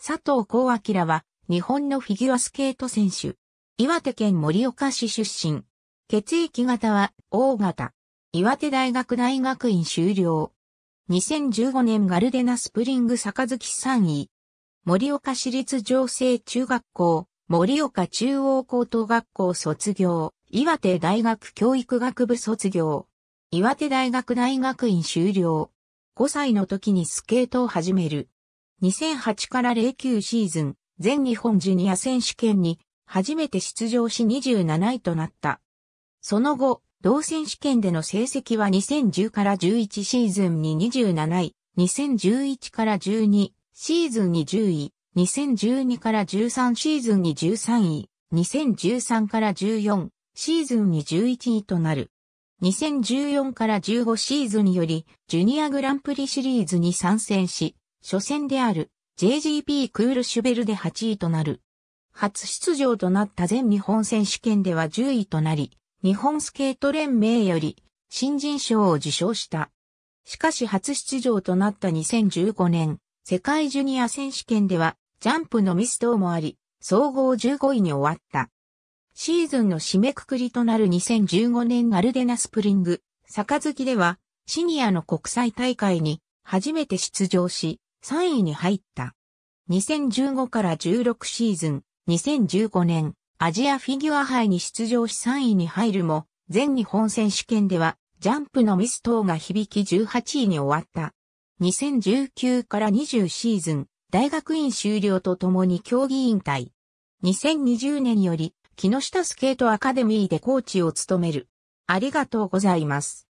佐藤幸明は日本のフィギュアスケート選手。岩手県盛岡市出身。血液型は O 型。岩手大学大学院修了。2015年ガルデナスプリング坂月3位。盛岡市立情勢中学校、盛岡中央高等学校卒業。岩手大学教育学部卒業。岩手大学大学院修了。5歳の時にスケートを始める。2008から09シーズン、全日本ジュニア選手権に初めて出場し27位となった。その後、同選手権での成績は2010から11シーズンに27位、2011から12シーズンに10位、2012から13シーズンに13位、2013から14シーズンに11位となる。2014から15シーズンよりジュニアグランプリシリーズに参戦し、初戦である JGP クールシュベルで8位となる。初出場となった全日本選手権では10位となり、日本スケート連盟より新人賞を受賞した。しかし初出場となった2015年、世界ジュニア選手権ではジャンプのミス等もあり、総合15位に終わった。シーズンの締めくくりとなる2015年アルデナスプリング、坂月では、シニアの国際大会に初めて出場し、3位に入った。2015から16シーズン、2015年、アジアフィギュア杯に出場し3位に入るも、全日本選手権では、ジャンプのミス等が響き18位に終わった。2019から20シーズン、大学院修了とともに競技引退。2020年より、木下スケートアカデミーでコーチを務める。ありがとうございます。